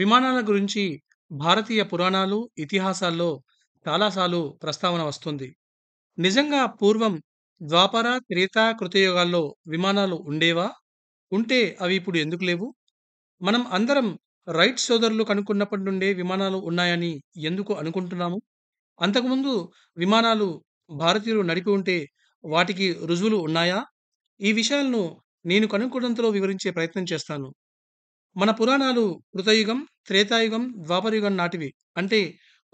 విమానాల గురించి భారతీయ పురాణాలు ఇతిహాసాల్లో చాలాసార్లు ప్రస్తావన వస్తుంది నిజంగా పూర్వం ద్వాపర త్రేతా కృతయుగాల్లో విమానాలు ఉండేవా ఉంటే అవి ఇప్పుడు ఎందుకు లేవు మనం అందరం రైట్ సోదరులు కనుక్కున్నప్పటి నుండే విమానాలు ఉన్నాయని ఎందుకు అనుకుంటున్నాము అంతకుముందు విమానాలు భారతీయులు నడిపి ఉంటే వాటికి రుజువులు ఉన్నాయా ఈ విషయాలను నేను కనుక్కున్నంతలో వివరించే ప్రయత్నం చేస్తాను మన పురాణాలు కృతయుగం త్రేతాయుగం ద్వాపరయుగం నాటివి అంటే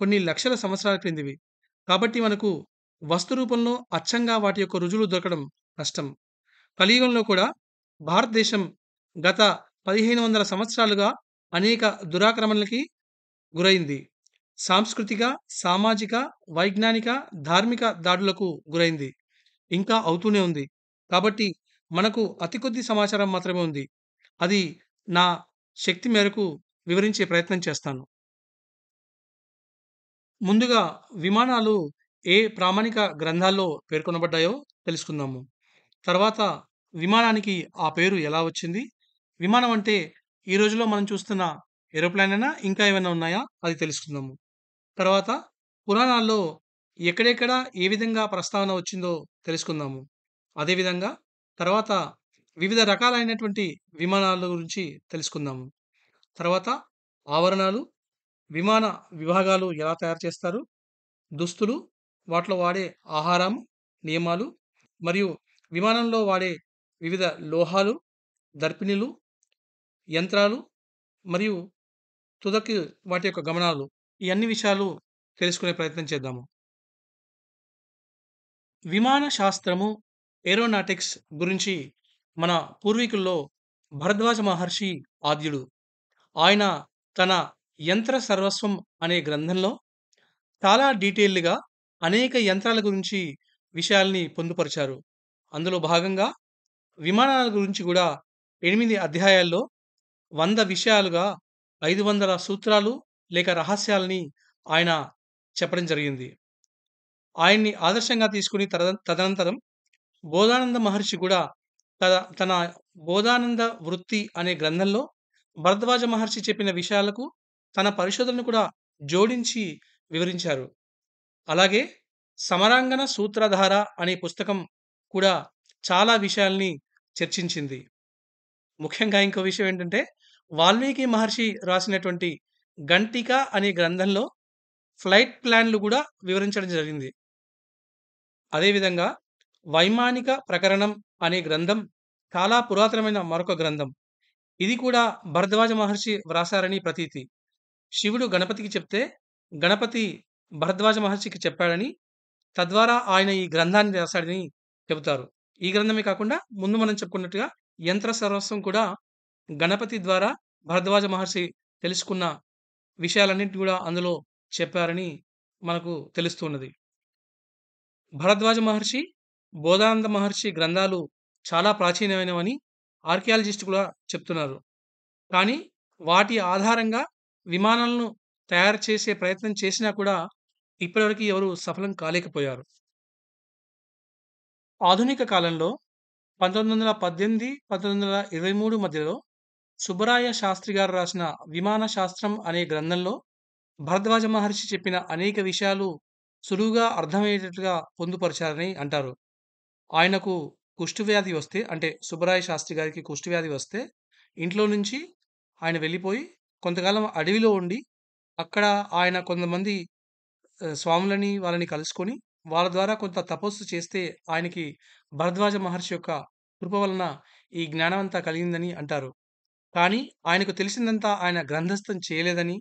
కొన్ని లక్షల సంవత్సరాల క్రిందివి కాబట్టి మనకు వస్తు రూపంలో అచ్చంగా వాటి యొక్క రుజువులు దొరకడం కష్టం కలియుగంలో కూడా భారతదేశం గత పదిహేను వందల సంవత్సరాలుగా అనేక దురాక్రమణలకి గురైంది సాంస్కృతిక సామాజిక వైజ్ఞానిక ధార్మిక దాడులకు గురైంది ఇంకా అవుతూనే ఉంది కాబట్టి మనకు అతి కొద్ది సమాచారం మాత్రమే ఉంది అది నా శక్తి మేరకు వివరించే ప్రయత్నం చేస్తాను ముందుగా విమానాలు ఏ ప్రామాణిక గ్రంథాల్లో పేర్కొనబడ్డాయో తెలుసుకుందాము తర్వాత విమానానికి ఆ పేరు ఎలా వచ్చింది విమానం అంటే ఈ రోజులో మనం చూస్తున్న ఏరోప్లేన్ అయినా ఇంకా ఏమైనా ఉన్నాయా అది తెలుసుకుందాము తర్వాత పురాణాల్లో ఎక్కడెక్కడ ఏ విధంగా ప్రస్తావన వచ్చిందో తెలుసుకుందాము అదేవిధంగా తర్వాత వివిధ రకాలైనటువంటి విమానాల గురించి తెలుసుకుందాము తర్వాత ఆవరణాలు విమాన విభాగాలు ఎలా తయారు చేస్తారు దుస్తులు వాటిలో వాడే ఆహారం నియమాలు మరియు విమానంలో వాడే వివిధ లోహాలు దర్పిణీలు యంత్రాలు మరియు తుదకి వాటి యొక్క గమనాలు ఈ అన్ని విషయాలు తెలుసుకునే ప్రయత్నం చేద్దాము విమాన శాస్త్రము ఏరోనాటిక్స్ గురించి మన పూర్వీకుల్లో భరద్వాజ మహర్షి ఆద్యుడు ఆయన తన యంత్ర సర్వస్వం అనే గ్రంథంలో చాలా డీటెయిల్గా అనేక యంత్రాల గురించి విషయాల్ని పొందుపరిచారు అందులో భాగంగా విమానాల గురించి కూడా ఎనిమిది అధ్యాయాల్లో వంద విషయాలుగా ఐదు వందల సూత్రాలు లేక రహస్యాలని ఆయన చెప్పడం జరిగింది ఆయన్ని ఆదర్శంగా తీసుకుని తదనంతరం బోధానంద మహర్షి కూడా తన తన బోధానంద వృత్తి అనే గ్రంథంలో భరద్వాజ మహర్షి చెప్పిన విషయాలకు తన పరిశోధనను కూడా జోడించి వివరించారు అలాగే సమరాంగన సూత్రధార అనే పుస్తకం కూడా చాలా విషయాల్ని చర్చించింది ముఖ్యంగా ఇంకో విషయం ఏంటంటే వాల్మీకి మహర్షి రాసినటువంటి గంటిక అనే గ్రంథంలో ఫ్లైట్ ప్లాన్లు కూడా వివరించడం జరిగింది అదేవిధంగా వైమానిక ప్రకరణం అనే గ్రంథం చాలా పురాతనమైన మరొక గ్రంథం ఇది కూడా భరద్వాజ మహర్షి వ్రాసారని ప్రతీతి శివుడు గణపతికి చెప్తే గణపతి భరద్వాజ మహర్షికి చెప్పాడని తద్వారా ఆయన ఈ గ్రంథాన్ని రాశాడని చెబుతారు ఈ గ్రంథమే కాకుండా ముందు మనం చెప్పుకున్నట్టుగా యంత్ర సర్వస్వం కూడా గణపతి ద్వారా భరద్వాజ మహర్షి తెలుసుకున్న విషయాలన్నింటి కూడా అందులో చెప్పారని మనకు తెలుస్తున్నది భరద్వాజ మహర్షి బోధానంద మహర్షి గ్రంథాలు చాలా ప్రాచీనమైనవని ఆర్కియాలజిస్టు కూడా చెప్తున్నారు కానీ వాటి ఆధారంగా విమానాలను తయారు చేసే ప్రయత్నం చేసినా కూడా ఇప్పటివరకు ఎవరు సఫలం కాలేకపోయారు ఆధునిక కాలంలో పంతొమ్మిది వందల పద్దెనిమిది పంతొమ్మిది వందల ఇరవై మూడు మధ్యలో సుబ్బరాయ శాస్త్రి గారు రాసిన విమాన శాస్త్రం అనే గ్రంథంలో భరద్వాజ మహర్షి చెప్పిన అనేక విషయాలు సులువుగా అర్థమయ్యేటట్లుగా పొందుపరిచారని అంటారు ఆయనకు కుష్ఠవ్యాధి వస్తే అంటే సుబ్బరాయ శాస్త్రి గారికి కుష్ఠవ్యాధి వస్తే ఇంట్లో నుంచి ఆయన వెళ్ళిపోయి కొంతకాలం అడవిలో ఉండి అక్కడ ఆయన కొంతమంది స్వాములని వాళ్ళని కలుసుకొని వాళ్ళ ద్వారా కొంత తపస్సు చేస్తే ఆయనకి భరద్వాజ మహర్షి యొక్క కృప వలన ఈ జ్ఞానం అంతా కలిగిందని అంటారు కానీ ఆయనకు తెలిసిందంతా ఆయన గ్రంథస్థం చేయలేదని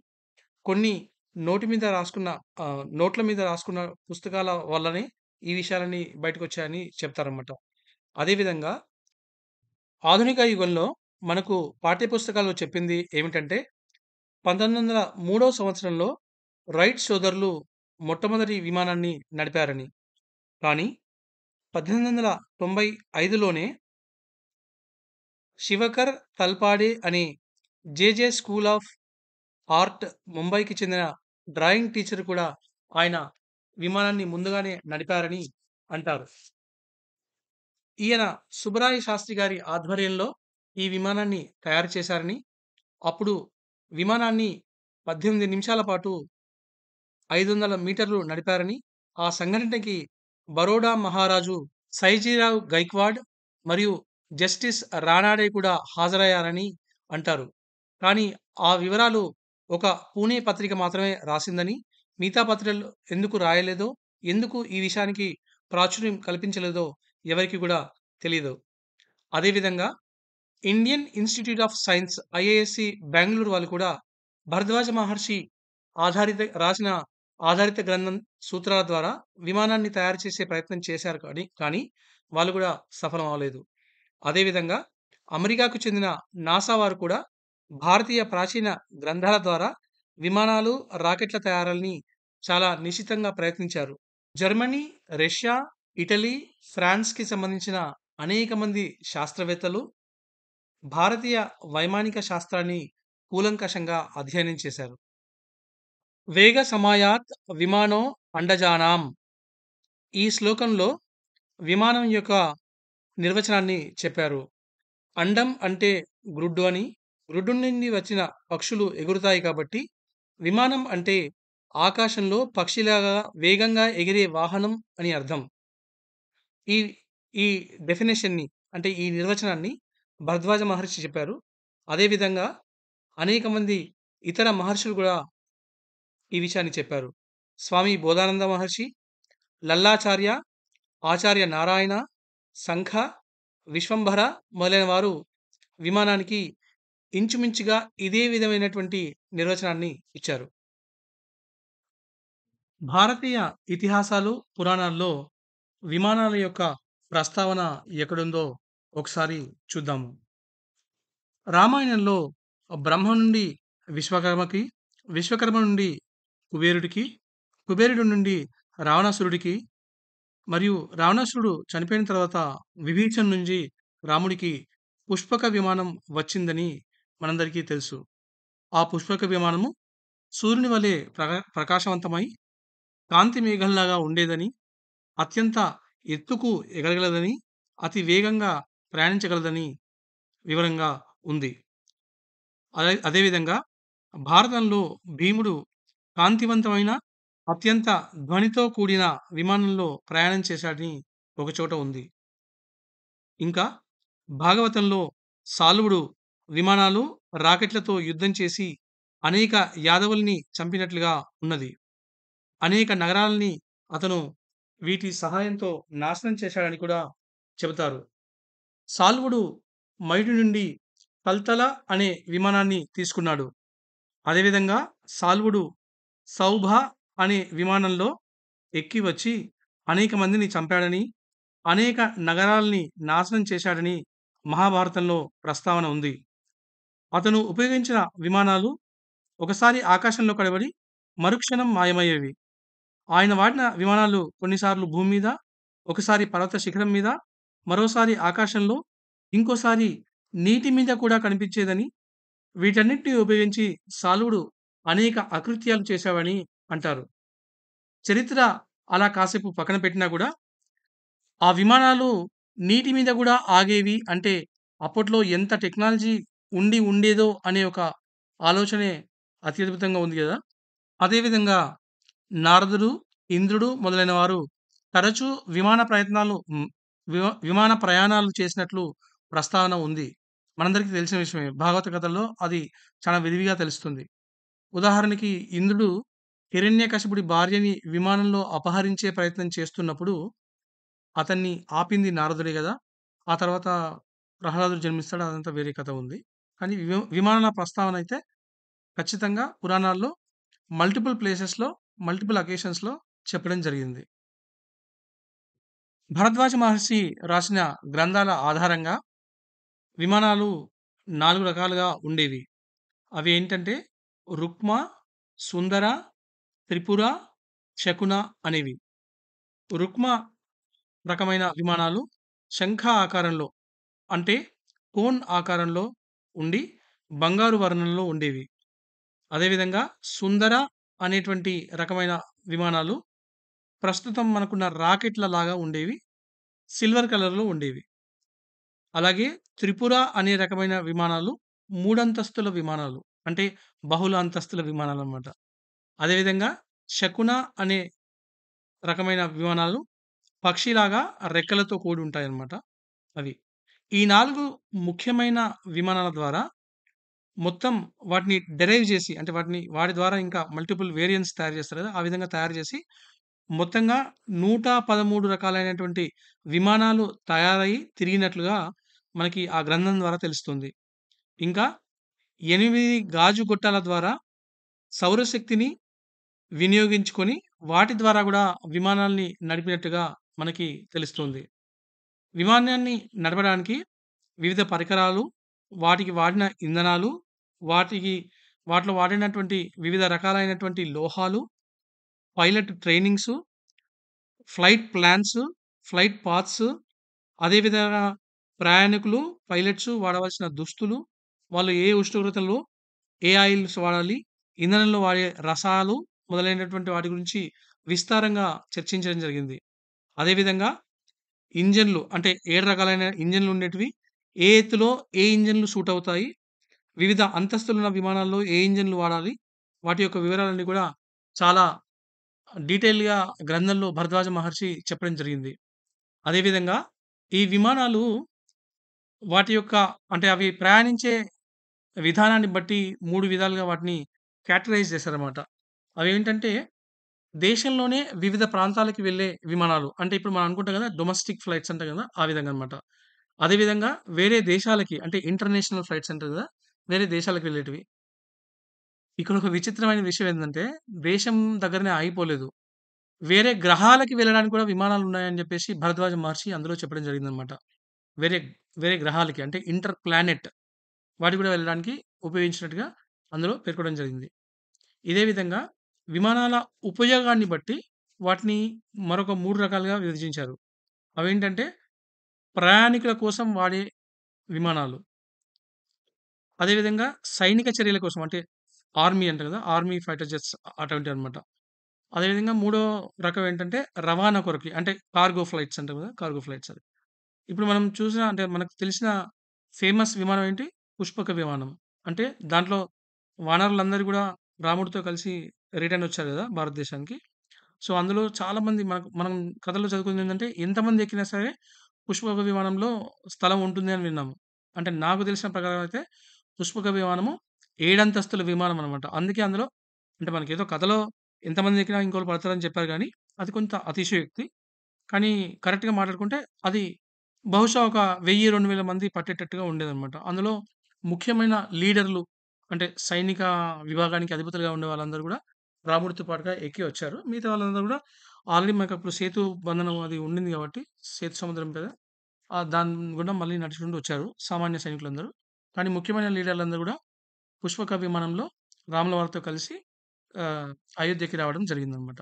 కొన్ని నోటి మీద రాసుకున్న నోట్ల మీద రాసుకున్న పుస్తకాల వల్లనే ఈ విషయాలని బయటకు వచ్చాయని చెప్తారన్నమాట అదేవిధంగా ఆధునిక యుగంలో మనకు పాఠ్యపుస్తకాలు చెప్పింది ఏమిటంటే పంతొమ్మిది వందల మూడవ సంవత్సరంలో రైట్ సోదరులు మొట్టమొదటి విమానాన్ని నడిపారని కానీ పద్దెనిమిది వందల తొంభై ఐదులోనే శివకర్ తల్పాడే అనే జేజే స్కూల్ ఆఫ్ ఆర్ట్ ముంబైకి చెందిన డ్రాయింగ్ టీచర్ కూడా ఆయన విమానాన్ని ముందుగానే నడిపారని అంటారు ఈయన సుబ్బరాయ శాస్త్రి గారి ఆధ్వర్యంలో ఈ విమానాన్ని తయారు చేశారని అప్పుడు విమానాన్ని పద్దెనిమిది నిమిషాల పాటు ఐదు వందల మీటర్లు నడిపారని ఆ సంఘటనకి బరోడా మహారాజు సైజీరావు గైక్వాడ్ మరియు జస్టిస్ రాణాడే కూడా హాజరయ్యారని అంటారు కానీ ఆ వివరాలు ఒక పూణే పత్రిక మాత్రమే రాసిందని మిగతా పత్రికలు ఎందుకు రాయలేదో ఎందుకు ఈ విషయానికి ప్రాచుర్యం కల్పించలేదో ఎవరికి కూడా తెలియదు అదేవిధంగా Indian Institute of Science IASC Bengaluru వాళ్ళు కూడా భరద్వాజ మహర్షి ఆధారిత రాసిన ఆధారిత గ్రంథం సూత్రాల ద్వారా విమానాన్ని తయారు చేసే ప్రయత్నం చేశారు కానీ కానీ వాళ్ళు కూడా సఫలం అవ్వలేదు అదేవిధంగా అమెరికాకు చెందిన నాసా వారు కూడా భారతీయ ప్రాచీన గ్రంథాల ద్వారా విమానాలు రాకెట్ల తయారాలని చాలా నిశ్చితంగా ప్రయత్నించారు జర్మనీ రష్యా ఇటలీ ఫ్రాన్స్కి సంబంధించిన అనేక మంది శాస్త్రవేత్తలు భారతీయ వైమానిక శాస్త్రాన్ని కూలంకషంగా అధ్యయనం చేశారు వేగ సమాయాత్ విమానో అండజానాం ఈ శ్లోకంలో విమానం యొక్క నిర్వచనాన్ని చెప్పారు అండం అంటే గ్రుడ్డు అని గ్రుడ్డు నుండి వచ్చిన పక్షులు ఎగురుతాయి కాబట్టి విమానం అంటే ఆకాశంలో పక్షిలాగా వేగంగా ఎగిరే వాహనం అని అర్థం ఈ ఈ డెఫినేషన్ని అంటే ఈ నిర్వచనాన్ని భరద్వాజ మహర్షి చెప్పారు అదేవిధంగా అనేక మంది ఇతర మహర్షులు కూడా ఈ విషయాన్ని చెప్పారు స్వామి బోధానంద మహర్షి లల్లాచార్య ఆచార్య నారాయణ శంఖ విశ్వంభర మొదలైన వారు విమానానికి ఇంచుమించుగా ఇదే విధమైనటువంటి నిర్వచనాన్ని ఇచ్చారు భారతీయ ఇతిహాసాలు పురాణాల్లో విమానాల యొక్క ప్రస్తావన ఎక్కడుందో ఒకసారి చూద్దాము రామాయణంలో బ్రహ్మ నుండి విశ్వకర్మకి విశ్వకర్మ నుండి కుబేరుడికి కుబేరుడి నుండి రావణాసురుడికి మరియు రావణాసురుడు చనిపోయిన తర్వాత విభీషణ్ నుంచి రాముడికి పుష్పక విమానం వచ్చిందని మనందరికీ తెలుసు ఆ పుష్పక విమానము సూర్యుని వలె ప్రకాశవంతమై కాంతి మేఘంలాగా ఉండేదని అత్యంత ఎత్తుకు ఎగరగలదని అతి వేగంగా ప్రయాణించగలదని వివరంగా ఉంది అదే అదేవిధంగా భారతంలో భీముడు కాంతివంతమైన అత్యంత ధ్వనితో కూడిన విమానంలో ప్రయాణం చేశాడని ఒకచోట ఉంది ఇంకా భాగవతంలో సాలువుడు విమానాలు రాకెట్లతో యుద్ధం చేసి అనేక యాదవుల్ని చంపినట్లుగా ఉన్నది అనేక నగరాలని అతను వీటి సహాయంతో నాశనం చేశాడని కూడా చెబుతారు సాల్వుడు మైడు నుండి కల్తల అనే విమానాన్ని తీసుకున్నాడు అదేవిధంగా సాల్వుడు సౌభ అనే విమానంలో ఎక్కి వచ్చి అనేక మందిని చంపాడని అనేక నగరాలని నాశనం చేశాడని మహాభారతంలో ప్రస్తావన ఉంది అతను ఉపయోగించిన విమానాలు ఒకసారి ఆకాశంలో కడబడి మరుక్షణం మాయమయ్యేవి ఆయన వాడిన విమానాలు కొన్నిసార్లు భూమి మీద ఒకసారి పర్వత శిఖరం మీద మరోసారి ఆకాశంలో ఇంకోసారి నీటి మీద కూడా కనిపించేదని వీటన్నిటిని ఉపయోగించి సాలుడు అనేక అకృత్యాలు చేశావని అంటారు చరిత్ర అలా కాసేపు పక్కన పెట్టినా కూడా ఆ విమానాలు నీటి మీద కూడా ఆగేవి అంటే అప్పట్లో ఎంత టెక్నాలజీ ఉండి ఉండేదో అనే ఒక ఆలోచనే అత్యద్భుతంగా ఉంది కదా అదేవిధంగా నారదుడు ఇంద్రుడు మొదలైన వారు తరచూ విమాన ప్రయత్నాలు విమాన ప్రయాణాలు చేసినట్లు ప్రస్తావన ఉంది మనందరికీ తెలిసిన విషయమే భాగవత కథల్లో అది చాలా విరివిగా తెలుస్తుంది ఉదాహరణకి ఇంద్రుడు కశపుడి భార్యని విమానంలో అపహరించే ప్రయత్నం చేస్తున్నప్పుడు అతన్ని ఆపింది నారదుడే కదా ఆ తర్వాత ప్రహ్లాదుడు జన్మిస్తాడు అదంతా వేరే కథ ఉంది కానీ విమానాల ప్రస్తావన అయితే ఖచ్చితంగా పురాణాల్లో మల్టిపుల్ ప్లేసెస్లో మల్టిపుల్ అకేషన్స్‌లో చెప్పడం జరిగింది. భరద్వాజ మహర్షి రాసిన గ్రంథాల ఆధారంగా విమానాలు నాలుగు రకాలుగా ఉండేవి. అవి ఏంటంటే రుక్మ, సుందర, త్రిపుర, శకున అనేవి. రుక్మ రకమైన విమానాలు శంఖ ఆకారంలో అంటే కోన్ ఆకారంలో ఉండి బంగారు వర్ణంలో ఉండేవి. అదేవిధంగా సుందర అనేటువంటి రకమైన విమానాలు ప్రస్తుతం మనకున్న రాకెట్ల లాగా ఉండేవి సిల్వర్ కలర్లో ఉండేవి అలాగే త్రిపుర అనే రకమైన విమానాలు మూడంతస్తుల విమానాలు అంటే బహుళ అంతస్తుల విమానాలు అనమాట అదేవిధంగా శకున అనే రకమైన విమానాలు పక్షిలాగా రెక్కలతో కూడి ఉంటాయన్నమాట అవి ఈ నాలుగు ముఖ్యమైన విమానాల ద్వారా మొత్తం వాటిని డెరైవ్ చేసి అంటే వాటిని వాటి ద్వారా ఇంకా మల్టిపుల్ వేరియంట్స్ తయారు చేస్తారు కదా ఆ విధంగా తయారు చేసి మొత్తంగా నూట పదమూడు రకాలైనటువంటి విమానాలు తయారై తిరిగినట్లుగా మనకి ఆ గ్రంథం ద్వారా తెలుస్తుంది ఇంకా ఎనిమిది గాజు గొట్టాల ద్వారా సౌరశక్తిని వినియోగించుకొని వాటి ద్వారా కూడా విమానాల్ని నడిపినట్టుగా మనకి తెలుస్తుంది విమానాన్ని నడపడానికి వివిధ పరికరాలు వాటికి వాడిన ఇంధనాలు వాటికి వాటిలో వాడినటువంటి వివిధ రకాలైనటువంటి లోహాలు pilot trainings flight plans flight paths అదేవిధంగా ప్రయాణికులు పైలట్స్ వాడవలసిన దుస్తులు వాళ్ళు ఏ ఉష్ణోగ్రతలో ఏ ఆయిల్స్ వాడాలి ఇంధనంలో వాడే రసాలు మొదలైనటువంటి వాటి గురించి విస్తారంగా చర్చించడం జరిగింది అదేవిధంగా ఇంజన్లు అంటే ఏడు రకాలైన ఇంజన్లు ఉండేటివి ఏ ఎత్తులో ఏ ఇంజన్లు సూట్ అవుతాయి వివిధ అంతస్తులున్న విమానాల్లో ఏ ఇంజన్లు వాడాలి వాటి యొక్క వివరాలన్నీ కూడా చాలా డీటెయిల్గా గ్రంథంలో భరద్వాజ మహర్షి చెప్పడం జరిగింది అదేవిధంగా ఈ విమానాలు వాటి యొక్క అంటే అవి ప్రయాణించే విధానాన్ని బట్టి మూడు విధాలుగా వాటిని క్యాటరైజ్ చేశారన్నమాట అవి ఏంటంటే దేశంలోనే వివిధ ప్రాంతాలకు వెళ్ళే విమానాలు అంటే ఇప్పుడు మనం అనుకుంటాం కదా డొమెస్టిక్ ఫ్లైట్స్ అంటే కదా ఆ విధంగా అనమాట అదేవిధంగా వేరే దేశాలకి అంటే ఇంటర్నేషనల్ ఫ్లైట్స్ అంటారు కదా వేరే దేశాలకు వెళ్ళేటివి ఇక్కడ ఒక విచిత్రమైన విషయం ఏంటంటే దేశం దగ్గరనే ఆగిపోలేదు వేరే గ్రహాలకి వెళ్ళడానికి కూడా విమానాలు ఉన్నాయని చెప్పేసి భరద్వాజ మహర్షి అందులో చెప్పడం జరిగిందనమాట వేరే వేరే గ్రహాలకి అంటే ఇంటర్ ప్లానెట్ వాటి కూడా వెళ్ళడానికి ఉపయోగించినట్టుగా అందులో పేర్కొనడం జరిగింది ఇదే విధంగా విమానాల ఉపయోగాన్ని బట్టి వాటిని మరొక మూడు రకాలుగా విభజించారు అవేంటంటే ప్రయాణికుల కోసం వాడే విమానాలు అదేవిధంగా సైనిక చర్యల కోసం అంటే ఆర్మీ అంటారు కదా ఆర్మీ ఫైటర్ జెట్స్ అటువంటి అనమాట అదేవిధంగా మూడో రకం ఏంటంటే రవాణా కొరకు అంటే కార్గో ఫ్లైట్స్ అంటారు కదా కార్గో ఫ్లైట్స్ అది ఇప్పుడు మనం చూసిన అంటే మనకు తెలిసిన ఫేమస్ విమానం ఏంటి పుష్పక విమానం అంటే దాంట్లో వానరులందరూ కూడా రాముడితో కలిసి రిటర్న్ వచ్చారు కదా భారతదేశానికి సో అందులో చాలామంది మనకు మనం కథలో చదువుకుంది ఏంటంటే ఎంతమంది ఎక్కినా సరే పుష్పక విమానంలో స్థలం ఉంటుంది అని విన్నాము అంటే నాకు తెలిసిన ప్రకారం అయితే పుష్పక విమానము ఏడంతస్తుల విమానం అనమాట అందుకే అందులో అంటే మనకి ఏదో కథలో ఎంతమంది ఎక్కినా ఇంకోటి పడతారని చెప్పారు కానీ అది కొంత అతిశయోక్తి కానీ కరెక్ట్గా మాట్లాడుకుంటే అది బహుశా ఒక వెయ్యి రెండు వేల మంది పట్టేటట్టుగా ఉండేదన్నమాట అందులో ముఖ్యమైన లీడర్లు అంటే సైనిక విభాగానికి అధిపతులుగా ఉండే వాళ్ళందరూ కూడా రాముడితో పాటుగా ఎక్కి వచ్చారు మిగతా వాళ్ళందరూ కూడా ఆల్రెడీ మనకు అప్పుడు సేతు బంధనం అది ఉండింది కాబట్టి సేతు సముద్రం మీద దాని కూడా మళ్ళీ నడుచుకుంటూ వచ్చారు సామాన్య సైనికులందరూ కానీ ముఖ్యమైన లీడర్లందరూ కూడా పుష్పక విమానంలో రాముల వారితో కలిసి అయోధ్యకి రావడం జరిగిందనమాట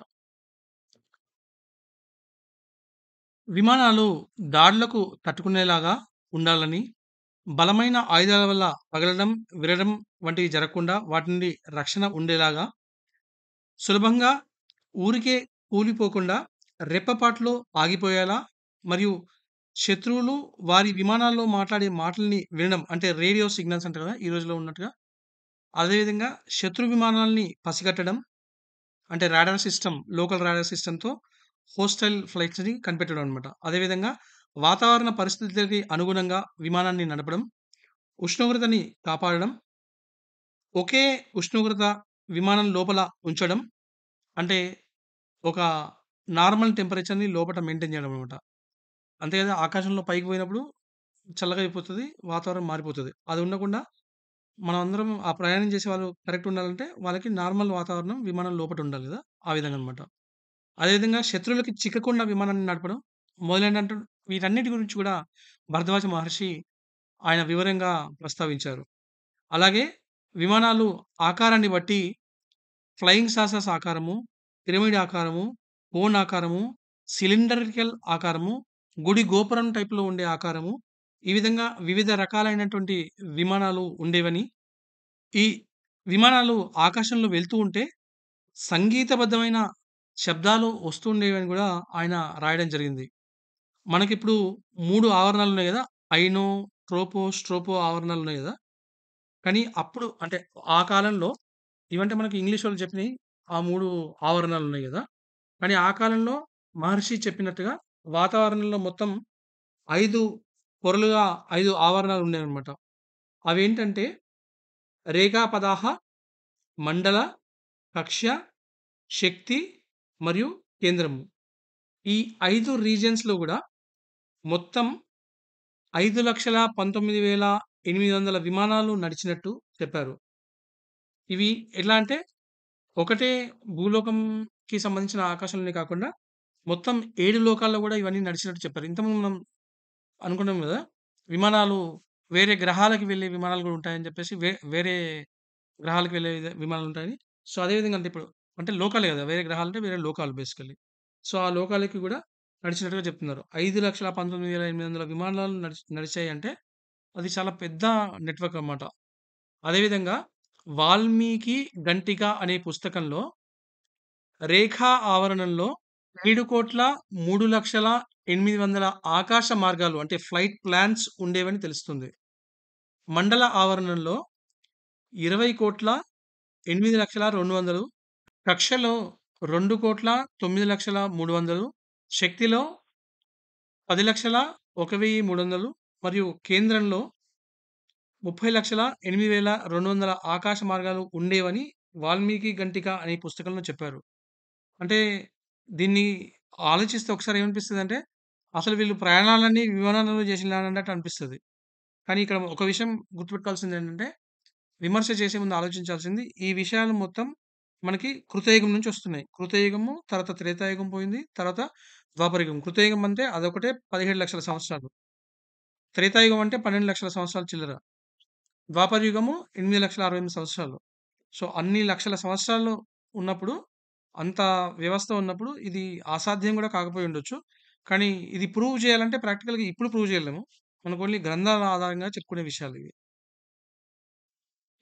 విమానాలు దాడులకు తట్టుకునేలాగా ఉండాలని బలమైన ఆయుధాల వల్ల పగలడం విరడం వంటివి జరగకుండా వాటి నుండి రక్షణ ఉండేలాగా సులభంగా ఊరికే కూలిపోకుండా రెప్పపాట్లో ఆగిపోయేలా మరియు శత్రువులు వారి విమానాల్లో మాట్లాడే మాటల్ని వినడం అంటే రేడియో సిగ్నల్స్ అంటారు కదా ఈ రోజులో ఉన్నట్టుగా అదేవిధంగా శత్రు విమానాల్ని పసిగట్టడం అంటే రాడార్ సిస్టమ్ లోకల్ రాడార్ సిస్టమ్తో హోస్టల్ ఫ్లైట్స్ని కనిపెట్టడం అనమాట అదేవిధంగా వాతావరణ పరిస్థితులకి అనుగుణంగా విమానాన్ని నడపడం ఉష్ణోగ్రతని కాపాడడం ఒకే ఉష్ణోగ్రత విమానం లోపల ఉంచడం అంటే ఒక నార్మల్ టెంపరేచర్ని లోపల మెయింటైన్ చేయడం అనమాట అంతేకాదు ఆకాశంలో పైకి పోయినప్పుడు చల్లగా అయిపోతుంది వాతావరణం మారిపోతుంది అది ఉండకుండా మనం అందరం ఆ ప్రయాణం చేసే వాళ్ళు కరెక్ట్ ఉండాలంటే వాళ్ళకి నార్మల్ వాతావరణం విమానం లోపల ఉండాలి కదా ఆ విధంగా అనమాట అదేవిధంగా శత్రువులకి చిక్కకుండా విమానాన్ని నడపడం మొదలైన వీటన్నిటి గురించి కూడా భరద్వాజ మహర్షి ఆయన వివరంగా ప్రస్తావించారు అలాగే విమానాలు ఆకారాన్ని బట్టి ఫ్లయింగ్ సాసెస్ ఆకారము పిరమిడ్ ఆకారము కోన్ ఆకారము సిలిండరికల్ ఆకారము గుడి గోపురం టైప్లో ఉండే ఆకారము ఈ విధంగా వివిధ రకాలైనటువంటి విమానాలు ఉండేవని ఈ విమానాలు ఆకాశంలో వెళ్తూ ఉంటే సంగీతబద్ధమైన శబ్దాలు వస్తూ ఉండేవని కూడా ఆయన రాయడం జరిగింది మనకిప్పుడు మూడు ఆవరణాలు ఉన్నాయి కదా ఐనో ట్రోపో స్ట్రోపో ఆవరణాలు ఉన్నాయి కదా కానీ అప్పుడు అంటే ఆ కాలంలో ఇవంటే మనకు ఇంగ్లీష్ వాళ్ళు చెప్పినవి ఆ మూడు ఆవరణాలు ఉన్నాయి కదా కానీ ఆ కాలంలో మహర్షి చెప్పినట్టుగా వాతావరణంలో మొత్తం ఐదు పొరలుగా ఐదు ఆవరణాలు ఉన్నాయన్నమాట అవేంటంటే రేఖాపదాహ మండల కక్ష శక్తి మరియు కేంద్రము ఈ ఐదు రీజన్స్లో కూడా మొత్తం ఐదు లక్షల పంతొమ్మిది వేల ఎనిమిది వందల విమానాలు నడిచినట్టు చెప్పారు ఇవి ఎట్లా అంటే ఒకటే భూలోకంకి సంబంధించిన ఆకాశంలోనే కాకుండా మొత్తం ఏడు లోకాల్లో కూడా ఇవన్నీ నడిచినట్టు చెప్పారు ఇంతకుముందు మనం అనుకున్నాం కదా విమానాలు వేరే గ్రహాలకు వెళ్ళే విమానాలు కూడా ఉంటాయని చెప్పేసి వే వేరే గ్రహాలకు వెళ్ళే విమానాలు ఉంటాయని సో అదేవిధంగా అంటే ఇప్పుడు అంటే లోకాలే కదా వేరే గ్రహాలు అంటే వేరే లోకాలు బేసికలీ సో ఆ లోకాలకి కూడా నడిచినట్టుగా చెప్తున్నారు ఐదు లక్షల పంతొమ్మిది వేల ఎనిమిది వందల విమానాలు నడిచి నడిచాయి అంటే అది చాలా పెద్ద నెట్వర్క్ అనమాట అదేవిధంగా వాల్మీకి గంటిక అనే పుస్తకంలో రేఖా ఆవరణంలో ఏడు కోట్ల మూడు లక్షల ఎనిమిది వందల ఆకాశ మార్గాలు అంటే ఫ్లైట్ ప్లాన్స్ ఉండేవని తెలుస్తుంది మండల ఆవరణంలో ఇరవై కోట్ల ఎనిమిది లక్షల రెండు వందలు కక్షలో రెండు కోట్ల తొమ్మిది లక్షల మూడు వందలు శక్తిలో పది లక్షల ఒక వెయ్యి మూడు వందలు మరియు కేంద్రంలో ముప్పై లక్షల ఎనిమిది వేల రెండు వందల ఆకాశ మార్గాలు ఉండేవని వాల్మీకి గంటిక అనే పుస్తకంలో చెప్పారు అంటే దీన్ని ఆలోచిస్తే ఒకసారి ఏమనిపిస్తుంది అంటే అసలు వీళ్ళు ప్రయాణాలన్నీ విమానాలలో చేసినట్టు అనిపిస్తుంది కానీ ఇక్కడ ఒక విషయం గుర్తుపెట్టుకోవాల్సింది ఏంటంటే విమర్శ చేసే ముందు ఆలోచించాల్సింది ఈ విషయాలు మొత్తం మనకి కృతయుగం నుంచి వస్తున్నాయి కృతయుగము తర్వాత త్రేతాయుగం పోయింది తర్వాత ద్వాపరయుగం కృతయుగం అంటే అదొకటే పదిహేడు లక్షల సంవత్సరాలు త్రేతాయుగం అంటే పన్నెండు లక్షల సంవత్సరాలు చిల్లర ద్వాపర యుగము ఎనిమిది లక్షల అరవై ఎనిమిది సంవత్సరాలు సో అన్ని లక్షల సంవత్సరాలు ఉన్నప్పుడు అంత వ్యవస్థ ఉన్నప్పుడు ఇది అసాధ్యం కూడా కాకపోయి ఉండొచ్చు కానీ ఇది ప్రూవ్ చేయాలంటే ప్రాక్టికల్గా ఇప్పుడు ప్రూవ్ చేయలేము మనకు ఓన్లీ గ్రంథాల ఆధారంగా చెప్పుకునే విషయాలు ఇవి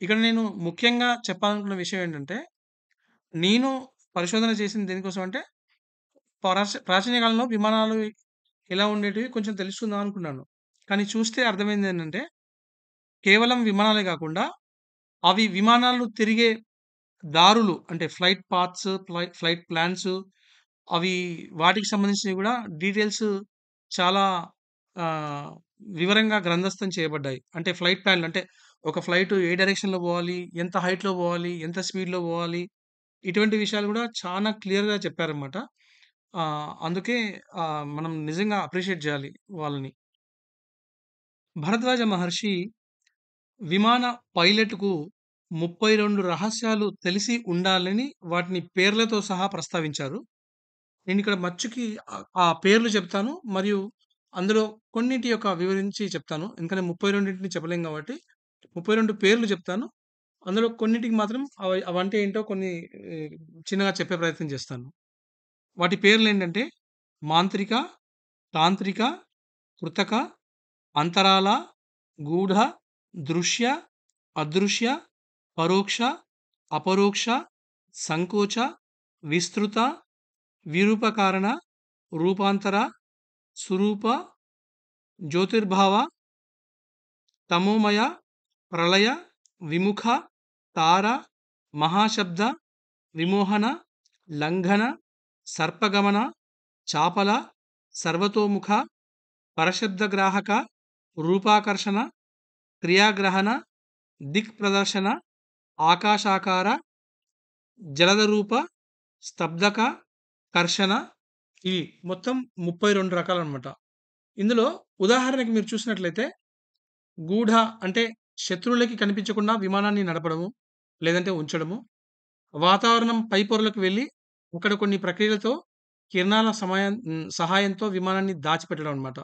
ఇక్కడ నేను ముఖ్యంగా చెప్పాలనుకున్న విషయం ఏంటంటే నేను పరిశోధన చేసింది దేనికోసం అంటే ప్రాచీన కాలంలో విమానాలు ఎలా ఉండేటివి కొంచెం తెలుసుకుందాం అనుకున్నాను కానీ చూస్తే అర్థమైంది ఏంటంటే కేవలం విమానాలే కాకుండా అవి విమానాలు తిరిగే దారులు అంటే ఫ్లైట్ పాత్స్ ఫ్లైట్ ప్లాన్స్ అవి వాటికి సంబంధించినవి కూడా డీటెయిల్స్ చాలా వివరంగా గ్రంథస్థం చేయబడ్డాయి అంటే ఫ్లైట్ ప్లాన్లు అంటే ఒక ఫ్లైట్ ఏ డైరెక్షన్లో పోవాలి ఎంత హైట్లో పోవాలి ఎంత స్పీడ్లో పోవాలి ఇటువంటి విషయాలు కూడా చాలా క్లియర్గా చెప్పారనమాట అందుకే మనం నిజంగా అప్రిషియేట్ చేయాలి వాళ్ళని భరద్వాజ మహర్షి విమాన పైలట్కు ముప్పై రెండు రహస్యాలు తెలిసి ఉండాలని వాటిని పేర్లతో సహా ప్రస్తావించారు నేను ఇక్కడ మచ్చుకి ఆ- పేర్లు చెప్తాను మరియు అందులో కొన్నిటి యొక్క వివరించి చెప్తాను ఎందుకంటే ముప్పై రెండింటిని చెప్పలేం కాబట్టి ముప్పై రెండు పేర్లు చెప్తాను అందులో కొన్నిటికి మాత్రం అవి అవంటే ఏంటో కొన్ని చిన్నగా చెప్పే ప్రయత్నం చేస్తాను వాటి పేర్లు ఏంటంటే మాంత్రిక తాంత్రిక కృతక అంతరాల గూఢ దృశ్య అదృశ్య పరోక్ష అపరోక్ష సంకోచ విస్తృత విరూపకారణ రూపాంతర సురూప జ్యోతిర్భావ తమోమయ ప్రళయ విముఖ తార మహాశబ్ద విమోహన లంఘన సర్పగమన చాపల సర్వతోముఖ పరశబ్దగ్రాహక రూపాకర్షణ క్రియాగ్రహణ దిక్ ప్రదర్శన ఆకాశాకార జలదరూప స్తబ్దక కర్షణ ఈ మొత్తం ముప్పై రెండు రకాలు అనమాట ఇందులో ఉదాహరణకి మీరు చూసినట్లయితే గూఢ అంటే శత్రువులకి కనిపించకుండా విమానాన్ని నడపడము లేదంటే ఉంచడము వాతావరణం పై పొరలకు వెళ్ళి అక్కడ కొన్ని ప్రక్రియలతో కిరణాల సమయం సహాయంతో విమానాన్ని దాచిపెట్టడం అనమాట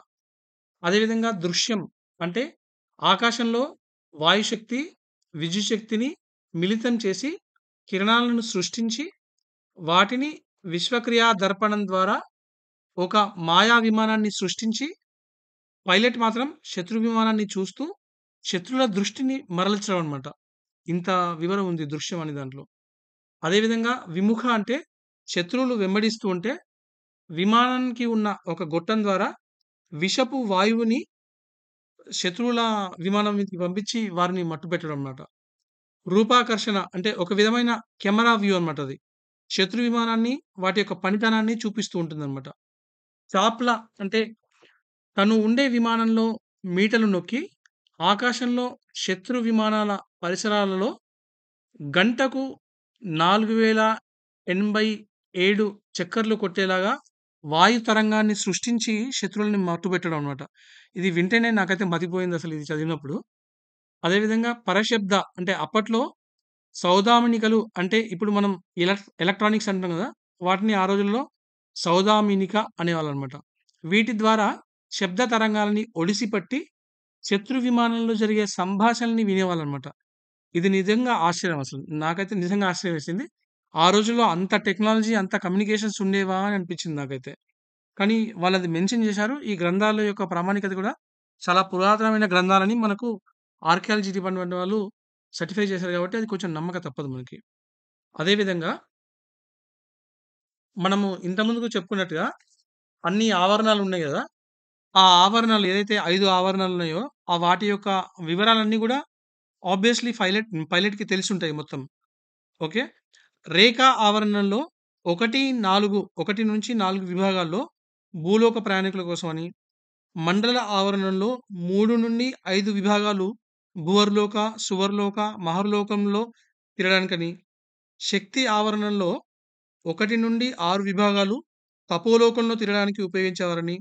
అదేవిధంగా దృశ్యం అంటే ఆకాశంలో వాయుశక్తి విద్యుశక్తిని మిళితం చేసి కిరణాలను సృష్టించి వాటిని విశ్వక్రియా దర్పణం ద్వారా ఒక మాయా విమానాన్ని సృష్టించి పైలట్ మాత్రం శత్రు విమానాన్ని చూస్తూ శత్రుల దృష్టిని మరల్చడం అనమాట ఇంత వివరం ఉంది దృశ్యం అనే దాంట్లో అదేవిధంగా విముఖ అంటే శత్రువులు వెంబడిస్తూ ఉంటే విమానానికి ఉన్న ఒక గొట్టం ద్వారా విషపు వాయువుని శత్రువుల విమానం మీదకి పంపించి వారిని మట్టు పెట్టడం అన్నమాట రూపాకర్షణ అంటే ఒక విధమైన కెమెరా వ్యూ అనమాట అది శత్రు విమానాన్ని వాటి యొక్క పనితనాన్ని చూపిస్తూ ఉంటుంది అనమాట చాప్ల అంటే తను ఉండే విమానంలో మీటలు నొక్కి ఆకాశంలో శత్రు విమానాల పరిసరాలలో గంటకు నాలుగు వేల ఎనభై ఏడు చక్కర్లు కొట్టేలాగా వాయు తరంగాన్ని సృష్టించి శత్రువులని మట్టుపెట్టడం అనమాట ఇది వింటేనే నాకైతే మతిపోయింది అసలు ఇది చదివినప్పుడు అదేవిధంగా పరశబ్ద అంటే అప్పట్లో సౌదామినికలు అంటే ఇప్పుడు మనం ఎలక్ట్రానిక్స్ అంటాం కదా వాటిని ఆ రోజుల్లో సౌదామినిక అనేవాళ్ళు అనమాట వీటి ద్వారా శబ్ద తరంగాలని ఒడిసిపట్టి శత్రు విమానంలో జరిగే సంభాషణని వినేవాళ్ళనమాట ఇది నిజంగా ఆశ్చర్యం అసలు నాకైతే నిజంగా ఆశ్చర్యం వేసింది ఆ రోజుల్లో అంత టెక్నాలజీ అంత కమ్యూనికేషన్స్ ఉండేవా అని అనిపించింది నాకైతే. కానీ వాళ్ళది మెన్షన్ చేశారు ఈ గ్రంథాల యొక్క ప్రామాణికత కూడా చాలా పురాతనమైన గ్రంథాలని మనకు ఆర్కియాలజీ డిపార్ట్‌మెంట్ వాళ్ళు సర్టిఫై చేశారు కాబట్టి అది కొంచెం నమ్మక తప్పదు మనకి. అదేవిధంగా మనము ఇంతకుముందుకు చెప్పుకున్నట్టుగా అన్ని ఆవరణాలు ఉన్నాయి కదా ఆ ఆవరణాలు ఏదైతే ఐదు ఆవరణాలు ఉన్నాయో ఆ వాటి యొక్క వివరాలన్నీ కూడా ఆబ్వియస్‌లీ పైలట్ పైలట్‌కి ఉంటాయి మొత్తం. ఓకే. రేఖా ఆవరణలో ఒకటి నాలుగు ఒకటి నుంచి నాలుగు విభాగాల్లో భూలోక ప్రయాణికుల కోసం అని మండల ఆవరణలో మూడు నుండి ఐదు విభాగాలు భూవర్లోక సువర్లోక మహర్లోకంలో తిరగడానికని శక్తి ఆవరణలో ఒకటి నుండి ఆరు విభాగాలు తపోలోకంలో తిరగడానికి ఉపయోగించేవారని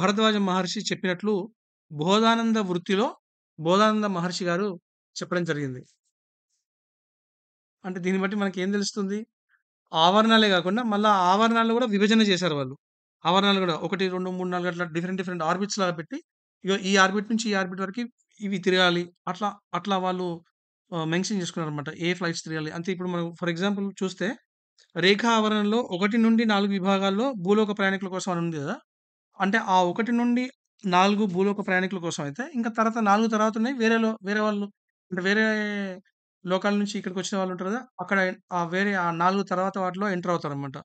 భరద్వాజ మహర్షి చెప్పినట్లు బోధానంద వృత్తిలో బోధానంద మహర్షి గారు చెప్పడం జరిగింది అంటే దీన్ని బట్టి మనకి ఏం తెలుస్తుంది ఆవరణాలే కాకుండా మళ్ళీ ఆవరణాలు కూడా విభజన చేశారు వాళ్ళు ఆవరణాలు కూడా ఒకటి రెండు మూడు నాలుగు అట్లా డిఫరెంట్ డిఫరెంట్ ఆర్బిట్స్ లాగా పెట్టి ఇక ఈ ఆర్బిట్ నుంచి ఈ ఆర్బిట్ వరకు ఇవి తిరగాలి అట్లా అట్లా వాళ్ళు మెన్షన్ చేసుకున్నారు అనమాట ఏ ఫ్లైట్స్ తిరగాలి అంతే ఇప్పుడు మనం ఫర్ ఎగ్జాంపుల్ చూస్తే రేఖా ఆవరణలో ఒకటి నుండి నాలుగు విభాగాల్లో భూలోక ప్రయాణికుల కోసం అని ఉంది కదా అంటే ఆ ఒకటి నుండి నాలుగు భూలోక ప్రయాణికుల కోసం అయితే ఇంకా తర్వాత నాలుగు తర్వాత ఉన్నాయి వేరేలో వేరే వాళ్ళు అంటే వేరే లోకల్ నుంచి ఇక్కడికి వచ్చిన వాళ్ళు ఉంటారు కదా అక్కడ ఆ వేరే ఆ నాలుగు తర్వాత వాటిలో ఎంటర్ అవుతారు అనమాట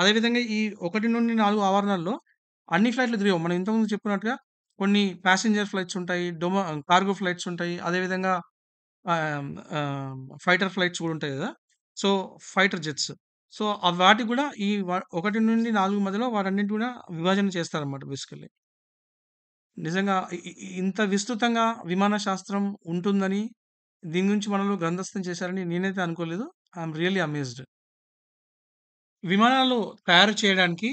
అదేవిధంగా ఈ ఒకటి నుండి నాలుగు ఆవరణాల్లో అన్ని ఫ్లైట్లు తిరిగావు మనం ఇంతకుముందు చెప్పినట్టుగా కొన్ని ప్యాసింజర్ ఫ్లైట్స్ ఉంటాయి డొమా కార్గో ఫ్లైట్స్ ఉంటాయి అదేవిధంగా ఫైటర్ ఫ్లైట్స్ కూడా ఉంటాయి కదా సో ఫైటర్ జెట్స్ సో వాటికి కూడా ఈ ఒకటి నుండి నాలుగు మధ్యలో వాటన్నిటి కూడా విభజన చేస్తారన్నమాట బేసికల్లీ నిజంగా ఇంత విస్తృతంగా విమాన శాస్త్రం ఉంటుందని దీని గురించి మనలో గ్రంథస్థం చేశారని నేనైతే అనుకోలేదు ఐఎమ్ రియల్లీ అమేజ్డ్ విమానాలు తయారు చేయడానికి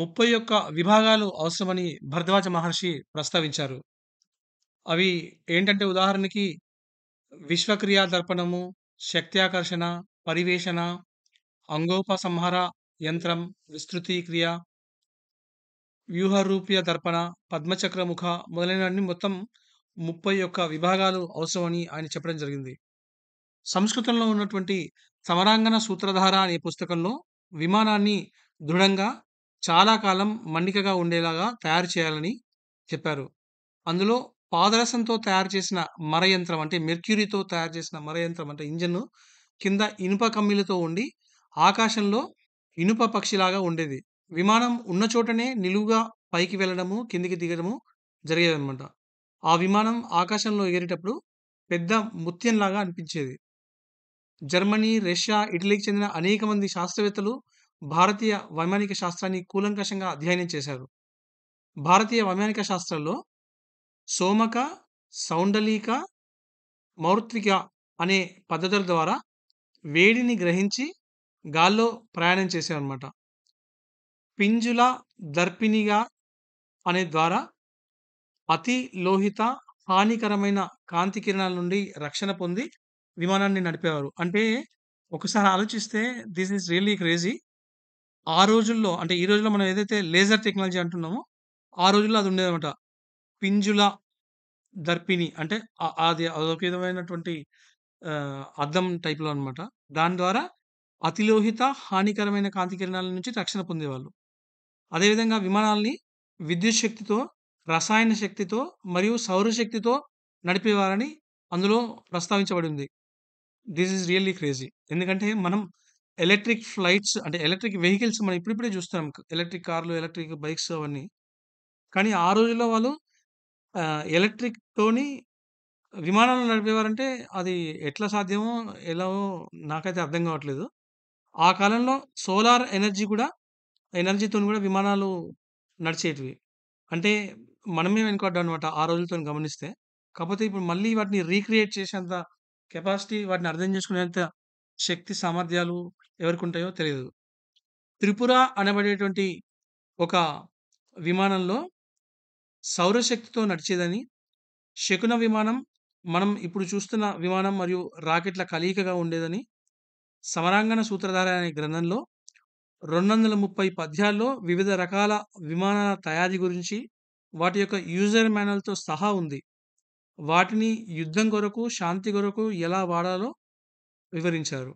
ముప్పై ఒక్క విభాగాలు అవసరమని భరద్వాజ మహర్షి ప్రస్తావించారు అవి ఏంటంటే ఉదాహరణకి విశ్వక్రియా దర్పణము శక్త్యాకర్షణ పరివేషణ అంగోపసంహార యంత్రం విస్తృతి క్రియ వ్యూహరూప్య దర్పణ పద్మచక్రముఖ మొదలైనవన్నీ మొత్తం ముప్పై యొక్క విభాగాలు అవసరమని ఆయన చెప్పడం జరిగింది సంస్కృతంలో ఉన్నటువంటి సమరాంగన సూత్రధార అనే పుస్తకంలో విమానాన్ని దృఢంగా చాలా కాలం మన్నికగా ఉండేలాగా తయారు చేయాలని చెప్పారు అందులో పాదరసంతో తయారు చేసిన మరయంత్రం అంటే మెర్క్యూరీతో తయారు చేసిన మర యంత్రం అంటే ఇంజన్ కింద ఇనుప కమ్మీలతో ఉండి ఆకాశంలో ఇనుప పక్షిలాగా ఉండేది విమానం ఉన్న చోటనే నిలువుగా పైకి వెళ్ళడము కిందికి దిగడము జరిగేదనమాట ఆ విమానం ఆకాశంలో ఎగిరేటప్పుడు పెద్ద ముత్యంలాగా అనిపించేది జర్మనీ రష్యా ఇటలీకి చెందిన అనేక మంది శాస్త్రవేత్తలు భారతీయ వైమానిక శాస్త్రాన్ని కూలంకషంగా అధ్యయనం చేశారు భారతీయ వైమానిక శాస్త్రంలో సోమక సౌండలీక మౌర్త్విక అనే పద్ధతుల ద్వారా వేడిని గ్రహించి గాల్లో ప్రయాణం చేసేవన్నమాట పింజుల దర్పిణిగా అనే ద్వారా అతి లోహిత హానికరమైన కాంతి కిరణాల నుండి రక్షణ పొంది విమానాన్ని నడిపేవారు అంటే ఒకసారి ఆలోచిస్తే దిస్ ఈస్ రియల్లీ క్రేజీ ఆ రోజుల్లో అంటే ఈ రోజుల్లో మనం ఏదైతే లేజర్ టెక్నాలజీ అంటున్నామో ఆ రోజుల్లో అది ఉండేదన్నమాట పింజుల దర్పిణి అంటే అది అదొక విధమైనటువంటి అద్దం టైప్లో అనమాట దాని ద్వారా అతిలోహిత హానికరమైన కాంతి కిరణాల నుంచి రక్షణ పొందేవాళ్ళు అదేవిధంగా విమానాల్ని విద్యుత్ శక్తితో రసాయన శక్తితో మరియు సౌరశక్తితో నడిపేవారని అందులో ప్రస్తావించబడి ఉంది దిస్ ఈజ్ రియల్లీ క్రేజీ ఎందుకంటే మనం ఎలక్ట్రిక్ ఫ్లైట్స్ అంటే ఎలక్ట్రిక్ వెహికల్స్ మనం ఇప్పుడిప్పుడే చూస్తున్నాం ఎలక్ట్రిక్ కార్లు ఎలక్ట్రిక్ బైక్స్ అవన్నీ కానీ ఆ రోజుల్లో వాళ్ళు ఎలక్ట్రిక్తోని విమానాలు నడిపేవారంటే అది ఎట్లా సాధ్యమో ఎలాగో నాకైతే అర్థం కావట్లేదు ఆ కాలంలో సోలార్ ఎనర్జీ కూడా ఎనర్జీతో కూడా విమానాలు నడిచేటివి అంటే మనమే వెనుకడ్డా అనమాట ఆ రోజులతో గమనిస్తే. కాకపోతే ఇప్పుడు మళ్ళీ వాటిని రీక్రియేట్ చేసేంత కెపాసిటీ, వాటిని అర్థం చేసుకునేంత శక్తి, సామర్థ్యాలు ఎవరికి ఉంటాయో తెలియదు. త్రిపుర అనబడేటువంటి ఒక విమానంలో సౌరశక్తితో నడిచేదని, శకున విమానం మనం ఇప్పుడు చూస్తున్న విమానం మరియు రాకెట్‌ల కలయికగా ఉండేదని, సమరాంగణ సూత్రధార అనే గ్రంథంలో రెండు వందల ముప్పై పద్యాల్లో వివిధ రకాల విమానాల తయారీ గురించి వాటి యొక్క యూజర్ మ్యానల్తో సహా ఉంది వాటిని యుద్ధం కొరకు శాంతి కొరకు ఎలా వాడాలో వివరించారు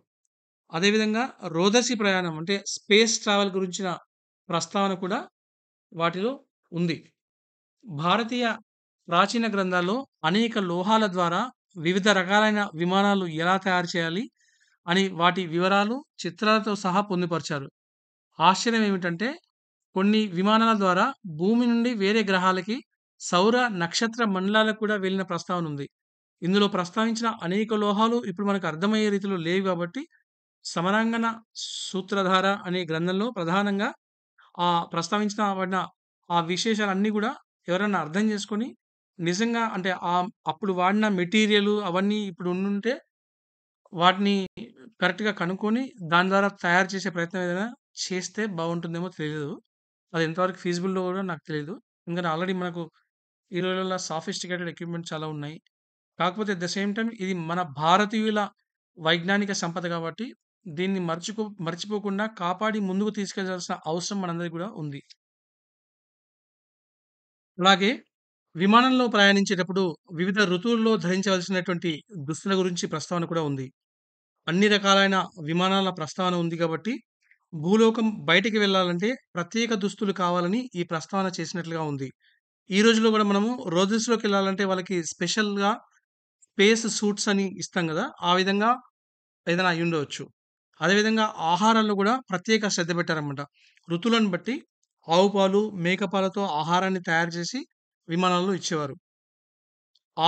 అదేవిధంగా రోదసి ప్రయాణం అంటే స్పేస్ ట్రావెల్ గురించిన ప్రస్తావన కూడా వాటిలో ఉంది భారతీయ ప్రాచీన గ్రంథాల్లో అనేక లోహాల ద్వారా వివిధ రకాలైన విమానాలు ఎలా తయారు చేయాలి అని వాటి వివరాలు చిత్రాలతో సహా పొందుపరిచారు ఆశ్చర్యం ఏమిటంటే కొన్ని విమానాల ద్వారా భూమి నుండి వేరే గ్రహాలకి సౌర నక్షత్ర మండలాలకు కూడా వెళ్ళిన ప్రస్తావన ఉంది ఇందులో ప్రస్తావించిన అనేక లోహాలు ఇప్పుడు మనకు అర్థమయ్యే రీతిలో లేవు కాబట్టి సమరాంగన సూత్రధార అనే గ్రంథంలో ప్రధానంగా ఆ ప్రస్తావించిన ఆ విశేషాలన్నీ కూడా ఎవరన్నా అర్థం చేసుకొని నిజంగా అంటే ఆ అప్పుడు వాడిన మెటీరియల్ అవన్నీ ఇప్పుడు ఉండుంటే వాటిని కరెక్ట్గా కనుక్కొని దాని ద్వారా తయారు చేసే ప్రయత్నం ఏదైనా చేస్తే బాగుంటుందేమో తెలియదు అది ఎంతవరకు ఫీజిబుల్లో కూడా నాకు తెలియదు ఎందుకంటే ఆల్రెడీ మనకు ఈ రోజుల్లో సాఫిస్టికేటెడ్ ఎక్విప్మెంట్ చాలా ఉన్నాయి కాకపోతే అట్ ద సేమ్ టైం ఇది మన భారతీయుల వైజ్ఞానిక సంపద కాబట్టి దీన్ని మర్చిపో మర్చిపోకుండా కాపాడి ముందుకు తీసుకెళ్లాల్సిన అవసరం మనందరికీ కూడా ఉంది అలాగే విమానంలో ప్రయాణించేటప్పుడు వివిధ ఋతువుల్లో ధరించవలసినటువంటి దుస్తుల గురించి ప్రస్తావన కూడా ఉంది అన్ని రకాలైన విమానాల ప్రస్తావన ఉంది కాబట్టి భూలోకం బయటికి వెళ్ళాలంటే ప్రత్యేక దుస్తులు కావాలని ఈ ప్రస్తావన చేసినట్లుగా ఉంది ఈ రోజులో కూడా మనము రోజెస్లోకి వెళ్ళాలంటే వాళ్ళకి స్పెషల్గా స్పేస్ సూట్స్ అని ఇస్తాం కదా ఆ విధంగా ఏదైనా అయి ఉండవచ్చు అదేవిధంగా ఆహారాల్లో కూడా ప్రత్యేక శ్రద్ధ పెట్టారన్నమాట ఋతువులను బట్టి ఆవు పాలు మేకపాలతో ఆహారాన్ని తయారు చేసి విమానాల్లో ఇచ్చేవారు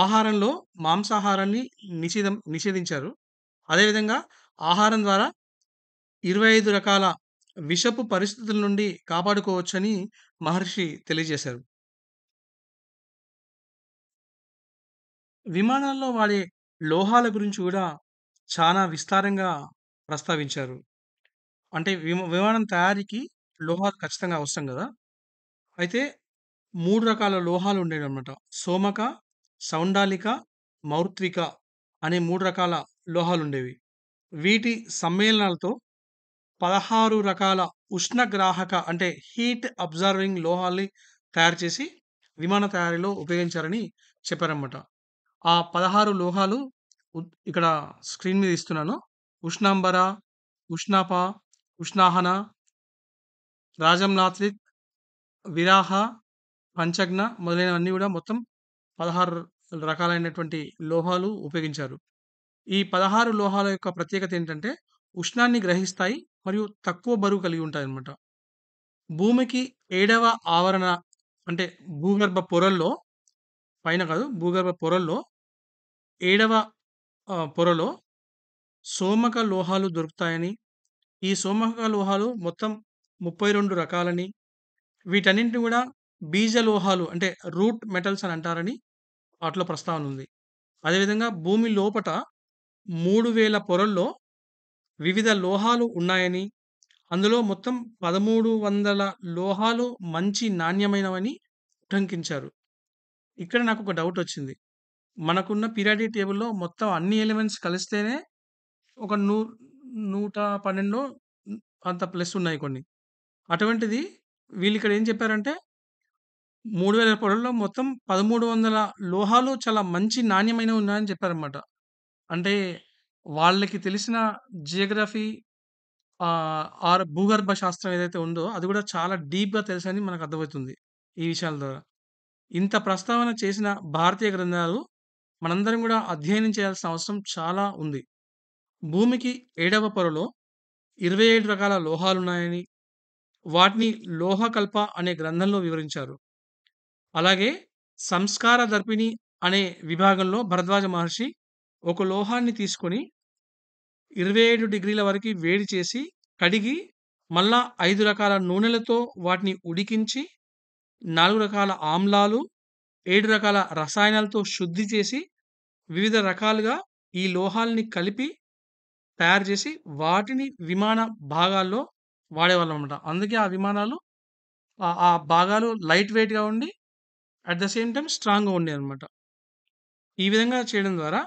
ఆహారంలో మాంసాహారాన్ని నిషేధం నిషేధించారు అదేవిధంగా ఆహారం ద్వారా ఇరవై ఐదు రకాల విషపు పరిస్థితుల నుండి కాపాడుకోవచ్చని మహర్షి తెలియజేశారు. విమానాల్లో వాడే లోహాల గురించి కూడా చాలా విస్తారంగా ప్రస్తావించారు. అంటే విమానం తయారీకి లోహాలు ఖచ్చితంగా అవసరం కదా అయితే మూడు రకాల లోహాలు ఉండేవి అనమాట సోమక, సౌండాలిక, మౌర్త్విక అనే మూడు రకాల లోహాలు ఉండేవి వీటి సమ్మేళనాలతో పదహారు రకాల ఉష్ణగ్రాహక అంటే హీట్ అబ్జర్వింగ్ లోహాల్ని తయారు చేసి విమాన తయారీలో ఉపయోగించారని చెప్పారన్నమాట ఆ పదహారు లోహాలు ఇక్కడ స్క్రీన్ మీద ఇస్తున్నాను ఉష్ణాంబర ఉష్ణాప ఉష్ణాహన రాజంలాత్రిక్ విరాహ పంచగ్న మొదలైనవన్నీ కూడా మొత్తం పదహారు రకాలైనటువంటి లోహాలు ఉపయోగించారు ఈ పదహారు లోహాల యొక్క ప్రత్యేకత ఏంటంటే ఉష్ణాన్ని గ్రహిస్తాయి మరియు తక్కువ బరువు కలిగి ఉంటాయన్నమాట. భూమికి ఏడవ ఆవరణ అంటే భూగర్భ పొరల్లో పైన కాదు భూగర్భ పొరల్లో ఏడవ పొరలో సోమక లోహాలు దొరుకుతాయని, ఈ సోమక లోహాలు మొత్తం ముప్పై రెండు రకాలని, వీటన్నింటిని కూడా బీజ లోహాలు అంటే రూట్ మెటల్స్ అని అంటారని వాటిలో ప్రస్తావన ఉంది. అదేవిధంగా భూమి లోపట వేల పొరల్లో వివిధ లోహాలు ఉన్నాయని అందులో మొత్తం పదమూడు వందల లోహాలు మంచి నాణ్యమైనవని ఉటంకించారు ఇక్కడ నాకు ఒక డౌట్ వచ్చింది మనకున్న పీరియాడిక్ టేబుల్లో మొత్తం అన్ని ఎలిమెంట్స్ కలిస్తేనే ఒక నూ నూట పన్నెండు అంత ప్లస్ ఉన్నాయి కొన్ని అటువంటిది వీళ్ళు ఇక్కడ ఏం చెప్పారంటే మూడు వేల పొడల్లో మొత్తం పదమూడు వందల లోహాలు చాలా మంచి నాణ్యమైనవి ఉన్నాయని చెప్పారనమాట అంటే వాళ్ళకి తెలిసిన జియోగ్రఫీ ఆర్ భూగర్భ శాస్త్రం ఏదైతే ఉందో అది కూడా చాలా డీప్గా తెలుసని మనకు అర్థమవుతుంది ఈ విషయాల ద్వారా ఇంత ప్రస్తావన చేసిన భారతీయ గ్రంథాలు మనందరం కూడా అధ్యయనం చేయాల్సిన అవసరం చాలా ఉంది భూమికి ఏడవ పొరలో ఇరవై ఏడు రకాల లోహాలు ఉన్నాయని వాటిని లోహకల్ప అనే గ్రంథంలో వివరించారు అలాగే సంస్కార దర్పిణి అనే విభాగంలో భరద్వాజ మహర్షి ఒక లోహాన్ని తీసుకొని ఇరవై ఏడు డిగ్రీల వరకు వేడి చేసి కడిగి మళ్ళా ఐదు రకాల నూనెలతో వాటిని ఉడికించి నాలుగు రకాల ఆమ్లాలు ఏడు రకాల రసాయనాలతో శుద్ధి చేసి వివిధ రకాలుగా ఈ లోహాలని కలిపి తయారు చేసి వాటిని విమాన భాగాల్లో వాడేవాళ్ళం అనమాట అందుకే ఆ విమానాలు ఆ భాగాలు లైట్ వెయిట్గా ఉండి అట్ ద సేమ్ టైం స్ట్రాంగ్గా ఉండేది అనమాట ఈ విధంగా చేయడం ద్వారా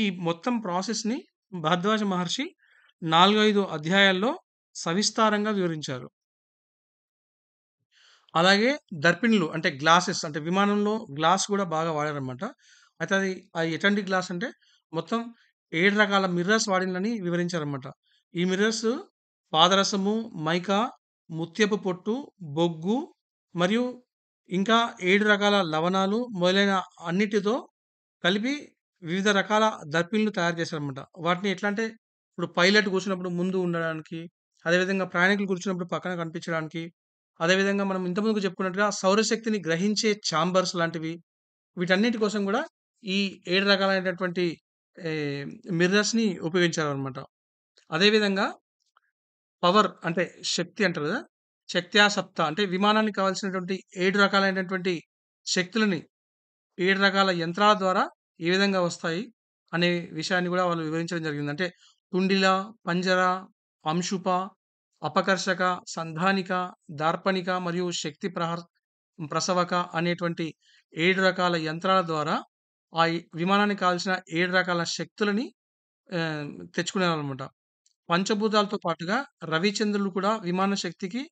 ఈ మొత్తం ప్రాసెస్ని భారద్వాజ మహర్షి నాలుగైదు అధ్యాయాల్లో సవిస్తారంగా వివరించారు అలాగే దర్పిణులు అంటే గ్లాసెస్ అంటే విమానంలో గ్లాస్ కూడా బాగా వాడారనమాట అయితే అది అది ఎటువంటి గ్లాస్ అంటే మొత్తం ఏడు రకాల మిర్రర్స్ వాడిందని వివరించారనమాట ఈ మిర్రర్స్ పాదరసము మైక ముత్యపు పొట్టు బొగ్గు మరియు ఇంకా ఏడు రకాల లవణాలు మొదలైన అన్నిటితో కలిపి వివిధ రకాల దర్పిన్లు తయారు చేశారనమాట వాటిని ఎట్లా అంటే ఇప్పుడు పైలట్ కూర్చున్నప్పుడు ముందు ఉండడానికి అదేవిధంగా ప్రయాణికులు కూర్చున్నప్పుడు పక్కన కనిపించడానికి అదేవిధంగా మనం ఇంతకుముందు చెప్పుకున్నట్టుగా సౌరశక్తిని గ్రహించే ఛాంబర్స్ లాంటివి వీటన్నిటి కోసం కూడా ఈ ఏడు రకాలైనటువంటి మిర్రర్స్ని ఉపయోగించారు అనమాట అదేవిధంగా పవర్ అంటే శక్తి అంటారు కదా ఆ సప్త అంటే విమానానికి కావాల్సినటువంటి ఏడు రకాలైనటువంటి శక్తులని ఏడు రకాల యంత్రాల ద్వారా ఏ విధంగా వస్తాయి అనే విషయాన్ని కూడా వాళ్ళు వివరించడం జరిగింది అంటే తుండిల పంజర అంశుప అపకర్షక సంధానిక దార్పణిక మరియు శక్తి ప్రహర్ ప్రసవక అనేటువంటి ఏడు రకాల యంత్రాల ద్వారా ఆ విమానానికి కావాల్సిన ఏడు రకాల శక్తులని తెచ్చుకునేవాళ్ళనమాట పంచభూతాలతో పాటుగా రవిచంద్రులు కూడా విమాన శక్తికి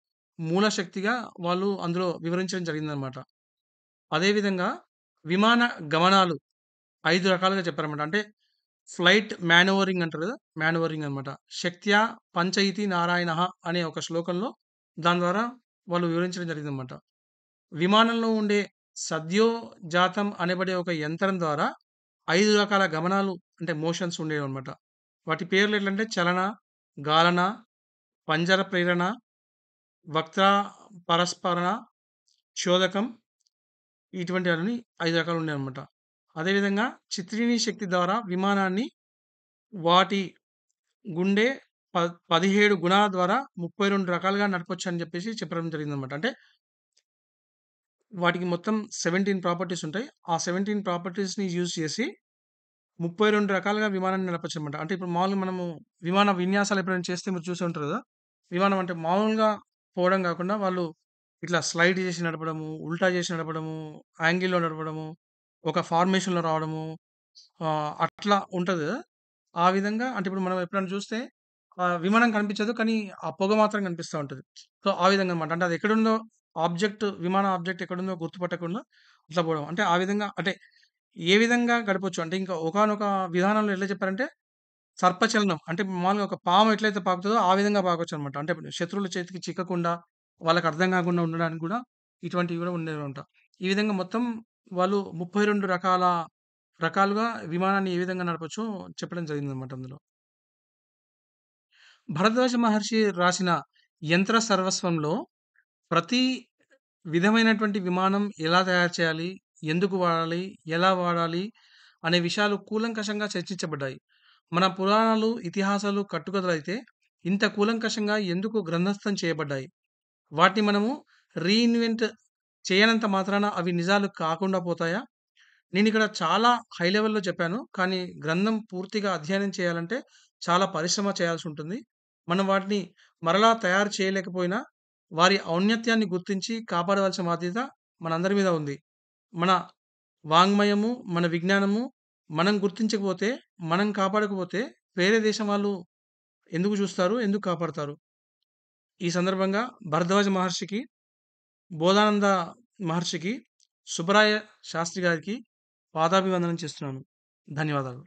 మూల శక్తిగా వాళ్ళు అందులో వివరించడం జరిగిందనమాట అదేవిధంగా విమాన గమనాలు ఐదు రకాలుగా చెప్పారన్నమాట అంటే ఫ్లైట్ మానోవరింగ్ అంటారు కదా మానోవరింగ్ అనమాట శక్త్యా పంచయితి నారాయణ అనే ఒక శ్లోకంలో దాని ద్వారా వాళ్ళు వివరించడం జరిగిందనమాట విమానంలో ఉండే సద్యో జాతం అనబడే ఒక యంత్రం ద్వారా ఐదు రకాల గమనాలు అంటే మోషన్స్ ఉండేవి అనమాట వాటి పేర్లు ఎట్లంటే చలన గాలన పంజర ప్రేరణ వక్త పరస్పరణ చోదకం ఇటువంటివన్నీ ఐదు రకాలు ఉన్నాయన్నమాట అదేవిధంగా చిత్రిణీ శక్తి ద్వారా విమానాన్ని వాటి గుండె ప పదిహేడు గుణాల ద్వారా ముప్పై రెండు రకాలుగా నడపచ్చు అని చెప్పేసి చెప్పడం జరిగిందనమాట అంటే వాటికి మొత్తం సెవెంటీన్ ప్రాపర్టీస్ ఉంటాయి ఆ సెవెంటీన్ ప్రాపర్టీస్ని యూజ్ చేసి ముప్పై రెండు రకాలుగా విమానాన్ని నడపచ్చు అనమాట అంటే ఇప్పుడు మామూలుగా మనము విమాన విన్యాసాలు ఎప్పుడైనా చేస్తే మీరు చూసి ఉంటారు కదా విమానం అంటే మామూలుగా పోవడం కాకుండా వాళ్ళు ఇట్లా స్లైడ్ చేసి నడపడము ఉల్టా చేసి నడపడము యాంగిల్లో నడపడము ఒక ఫార్మేషన్‌లో రావడము. అట్లా ఉంటుంది ఆ విధంగా అంటే ఇప్పుడు మనం ఎప్పుడైనా చూస్తే విమానం కనిపించదు. కానీ ఆ పొగ మాత్రం కనిపిస్తూ ఉంటుంది సో, ఆ విధంగా అనమాట అంటే అది ఎక్కడుందో ఆబ్జెక్ట్ విమాన ఆబ్జెక్ట్ ఎక్కడుందో గుర్తుపట్టకుండా అట్లా పోవడం. అంటే ఆ విధంగా అంటే ఏ విధంగా గడపొచ్చు అంటే ఇంకా ఒకానొక విధానంలో ఎట్లా చెప్పారంటే సర్పచలనం. అంటే మామూలుగా ఒక పాము ఎట్లయితే పాకుతుందో ఆ విధంగా అనమాట అంటే ఇప్పుడు శత్రువుల చేతికి చిక్కకుండా వాళ్ళకి అర్థం కాకుండా ఉండడానికి కూడా ఇటువంటివి కూడా ఉండేవి ఉంటాం ఈ విధంగా మొత్తం వాళ్ళు ముప్పై రెండు రకాల రకాలుగా విమానాన్ని ఏ విధంగా నడపచ్చో చెప్పడం జరిగింది అనమాట అందులో భరద్వాజ మహర్షి రాసిన యంత్ర సర్వస్వంలో ప్రతి విధమైనటువంటి విమానం ఎలా తయారు చేయాలి ఎందుకు వాడాలి ఎలా వాడాలి అనే విషయాలు కూలంకషంగా చర్చించబడ్డాయి మన పురాణాలు ఇతిహాసాలు అయితే ఇంత కూలంకషంగా ఎందుకు గ్రంథస్థం చేయబడ్డాయి వాటిని మనము రీఇన్వెంట్ చేయనంత మాత్రాన అవి నిజాలు కాకుండా పోతాయా నేను ఇక్కడ చాలా హై లెవెల్లో చెప్పాను కానీ గ్రంథం పూర్తిగా అధ్యయనం చేయాలంటే చాలా పరిశ్రమ చేయాల్సి ఉంటుంది మనం వాటిని మరలా తయారు చేయలేకపోయినా వారి ఔన్నత్యాన్ని గుర్తించి కాపాడవలసిన బాధ్యత మనందరి మీద ఉంది మన వాంగ్మయము మన విజ్ఞానము మనం గుర్తించకపోతే మనం కాపాడకపోతే వేరే దేశం వాళ్ళు ఎందుకు చూస్తారు ఎందుకు కాపాడతారు ఈ సందర్భంగా భరద్వాజ మహర్షికి బోధానంద మహర్షికి సుబ్బరాయ శాస్త్రి గారికి పాదాభివందనం చేస్తున్నాను ధన్యవాదాలు